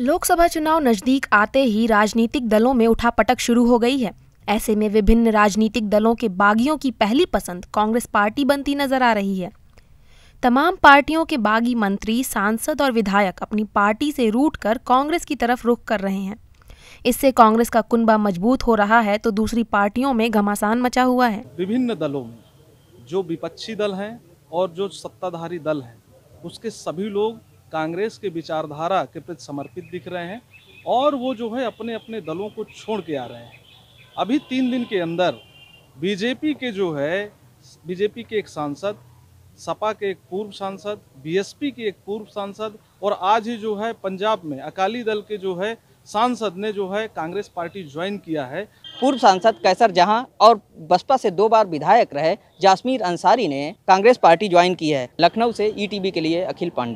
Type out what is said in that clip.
लोकसभा चुनाव नजदीक आते ही राजनीतिक दलों में उठापटक शुरू हो गई है ऐसे में विभिन्न राजनीतिक दलों के बागियों की पहली पसंद कांग्रेस पार्टी बनती नजर आ रही है तमाम पार्टियों के बागी मंत्री सांसद और विधायक अपनी पार्टी से रूट कर कांग्रेस की तरफ रुख कर रहे हैं इससे कांग्रेस का कुनबा मजबूत हो रहा है तो दूसरी पार्टियों में घमासान मचा हुआ है विभिन्न दलों में जो विपक्षी दल हैं और जो सत्ताधारी दल हैं उसके सभी लोग कांग्रेस के विचारधारा के प्रति समर्पित दिख रहे हैं और वो जो है अपने अपने दलों को छोड़ के आ रहे हैं अभी तीन दिन के अंदर बीजेपी के जो है बीजेपी के एक सांसद सपा के एक पूर्व सांसद बीएसपी के एक पूर्व सांसद और आज ही जो है पंजाब में अकाली दल के जो है सांसद ने जो है कांग्रेस पार्टी ज्वाइन किया है पूर्व सांसद कैसर जहां और बसपा से दो बार विधायक रहे जासमीर अंसारी ने कांग्रेस पार्टी ज्वाइन की है लखनऊ से ईटीबी के लिए अखिल पांडे